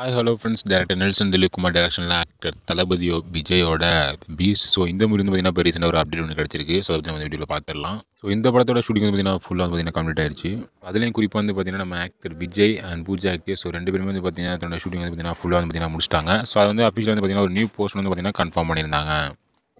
hi hello friends director Nelson Dilipkumar டேரக்ஷனில் actor தளபதியோ விஜயோட பீஸ் ஸோ இந்த மூவி வந்து பார்த்தீங்கன்னா இப்போ ரீசெண்டாக ஒரு அப்டேட் ஒன்று கிடச்சிருக்கு ஸோ அதை நம்ம வீடியோவில் பார்த்துடலாம் ஸோ இந்த படத்தோட ஷூட்டிங் வந்து பார்த்தீங்கன்னா ஃபுல்லாக வந்து பார்த்தீங்கன்னா கம்ப்ளீட் ஆயிடுச்சு அதுலேயும் குறிப்பாக வந்து பார்த்தீங்கன்னா நம்ம actor Vijay and Pooja actor so ரெண்டு பேருமே வந்து பார்த்தீங்கன்னா தன்னோட ஷூட்டிங் வந்து பார்த்தீங்கன்னா ஃபுல்லாக வந்து பார்த்தீங்கன்னா முடிச்சிட்டாங்க ஸோ அது வந்து அஃபிஷியல் வந்து பார்த்தீங்கன்னா ஒரு நியூ போஸ்ட் வந்து பார்த்தீங்கன்னா கன்ஃபார்ம் பண்ணியிருந்தாங்க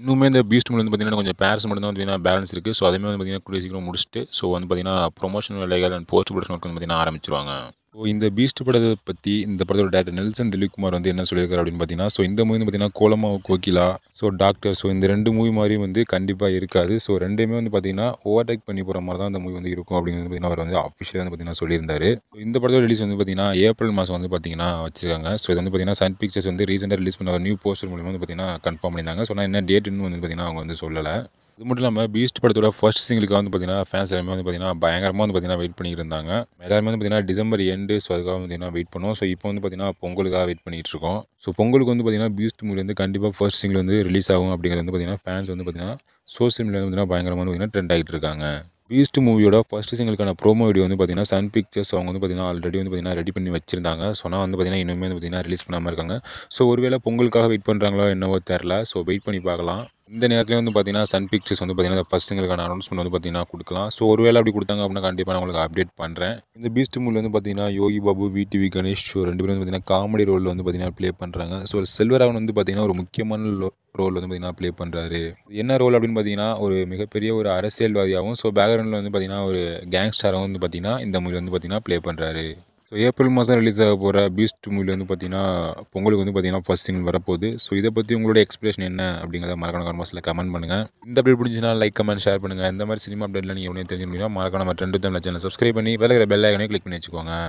இன்னுமே இந்த பீஸ்ட் வந்து பார்த்தீங்கன்னா கொஞ்சம் பேர்ஸ் மட்டும் தான் பார்த்தீங்கன்னா பேலன்ஸ் இருக்குது ஸோ அதுமே வந்து பார்த்தீங்கன்னா கூடிய சீக்கிரம் முடிச்சுட்டு ஸோ வந்து பார்த்தீங்கன்னா ப்ரொமோஷன் வேலைகள் அண்ட் போஸ்ட் ப்ரொடக்ஷன் வந்து பார்த்தீங்கன்னா ஆரம்பிச்சிருவாங்க ஸோ இந்த பீஸ்ட் படத்தை பற்றி இந்த படத்தோட டேரக்டர் நெல்சன் குமார் வந்து என்ன சொல்லியிருக்காரு அப்படின்னு பார்த்தீங்கன்னா ஸோ இந்த மூவி பார்த்தீங்கன்னா கோலமாவோ கோகிலா ஸோ டாக்டர் ஸோ இந்த ரெண்டு மூவி மாதிரியும் வந்து கண்டிப்பாக இருக்காது ஸோ ரெண்டுமே வந்து பார்த்தீங்கன்னா டேக் பண்ணி போகிற மாதிரி தான் அந்த மூவி வந்து இருக்கும் அப்படிங்கிறது பார்த்தீங்கன்னா அவர் வந்து ஆஃபிஷியலாக வந்து பார்த்தீங்கன்னா சொல்லியிருந்தாரு இந்த படத்தோட ரிலீஸ் வந்து பார்த்தீங்கன்னா ஏப்ரல் மாதம் வந்து பார்த்தீங்கன்னா வச்சிருக்காங்க ஸோ இது வந்து பார்த்தீங்கன்னா சன் பிக்சர்ஸ் வந்து ரீசெண்டாக ரிலீஸ் பண்ண ஒரு நியூ போஸ்டர் மூலியமாக வந்து பார்த்தீங்கன்னா கன்ஃபார்ம் பண்ணியிருந்தாங்க ஸோ நான் என்ன டேட்டுன்னு வந்து பார்த்தீங்கன்னா அவங்க வந்து சொல்லலை இது மட்டும் இல்லாமல் பீஸ்ட் படத்தோட ஃபர்ஸ்ட் சிங்கிளுக்காக வந்து பார்த்தீங்கன்னா ஃபேன்ஸ் எல்லாமே வந்து பார்த்தீங்கன்னா பயங்கரமாக வந்து பார்த்தீங்கன்னா வெயிட் பண்ணியிருந்தாங்க எல்லாருமே வந்து பார்த்தீங்கன்னா டிசம்பர் எண்டு ஸோ அதுக்காக வந்து பார்த்தீங்கன்னா வெயிட் பண்ணுவோம் ஸோ இப்போ வந்து பார்த்தீங்கன்னா பொங்கலுக்காக வெயிட் பண்ணிகிட்டு இருக்கோம் ஸோ பொங்கலுக்கு வந்து பார்த்தீங்கன்னா பீஸ்ட் மூவி வந்து கண்டிப்பாக ஃபர்ஸ்ட் சிங்கிள் வந்து ரிலீஸ் ஆகும் அப்படிங்கிறது வந்து பார்த்தீங்கன்னா ஃபேன்ஸ் வந்து பார்த்தீங்கன்னா சோசியல் மீடியா வந்து பார்த்தீங்கன்னா பயங்கரமாக வந்து பார்த்தீங்கன்னா ட்ரெண்ட் ஆகிட்டு இருக்காங்க பீஸ்ட் மூவியோட ஃபர்ஸ்ட் சிங்கிளுக்கான ப்ரோமோ வீடியோ வந்து பார்த்தீங்கன்னா சன் பிக்சர்ஸ் அவங்க வந்து பார்த்தீங்கன்னா ஆல்ரெடி வந்து பார்த்தீங்கன்னா ரெடி பண்ணி வச்சிருந்தாங்க ஸோ நான் வந்து பார்த்தீங்கன்னா இன்னுமே வந்து பார்த்தீங்கன்னா ரிலீஸ் பண்ணாமல் இருக்காங்க ஸோ ஒருவேளை பொங்கலுக்காக வெயிட் பண்ணுறாங்களோ என்னவோ தெரில ஸோ வெயிட் பண்ணி பார்க்கலாம் இந்த நேரத்தில் வந்து பார்த்தீங்கன்னா சன் பிக்சர்ஸ் வந்து பார்த்தீங்கன்னா ஃபஸ்ட்டுங்களுக்கான அனௌன்ஸ்மெண்ட் வந்து பார்த்தீங்கன்னா கொடுக்கலாம் ஸோ ஒருவேளை அப்படி கொடுத்தாங்க அப்படின்னா கண்டிப்பாக நான் உங்களுக்கு அப்டேட் பண்ணுறேன் இந்த பீஸ்ட் மூவில் வந்து பார்த்தீங்கன்னா யோகி பாபு விடிவி கணேஷ் ஷோ ரெண்டு பேரும் வந்து பார்த்தீங்கன்னா காமெடி ரோலில் வந்து பார்த்தீங்கன்னா ப்ளே பண்ணுறாங்க ஸோ செல்வராவன் வந்து பார்த்தீங்கன்னா ஒரு முக்கியமான ரோல் வந்து பார்த்தீங்கன்னா ப்ளே பண்ணுறாரு என்ன ரோல் அப்படின்னு பார்த்தீங்கன்னா ஒரு மிகப்பெரிய ஒரு அரசியல்வாதியாகவும் ஸோ பேக்ரவுண்டில் வந்து பார்த்தீங்கன்னா ஒரு கேங்ஸ்டராகவும் வந்து பார்த்தீங்கன்னா இந்த மூவி வந்து பார்த்தீங்கன்னா ப்ளே பண்ணுறாரு ஸோ ஏப்ரல் மாதம் ரிலீஸ் ஆக போகிற பீஸ்ட் மூவில வந்து பார்த்தீங்கன்னா பொங்கலுக்கு வந்து பார்த்தீங்கன்னா ஃபஸ்ட் சிங்கிள் வரப்போகுது ஸோ இதை பற்றி உங்களுடைய எக்ஸ்பிரேஷன் என்ன அப்படிங்கிறத மறக்கான கமெண்ட்ஸில் கமெண்ட் பண்ணுங்கள் இந்த அப்டேட் பிடிச்சிங்கன்னா லைக் கமெண்ட் ஷேர் பண்ணுங்கள் இந்த மாதிரி சினிமா அப்டேட்டில் நீங்கள் எவ்வளோ தெரிஞ்சு முடியும்னா மறக்காம ரெண்டு தமிழ் சேனல் சப்ஸ்கிரைப் பண்ணி வேலை பெல் ஐக்கனே கிளிக் பண்ணி வச்சுக்கோங்க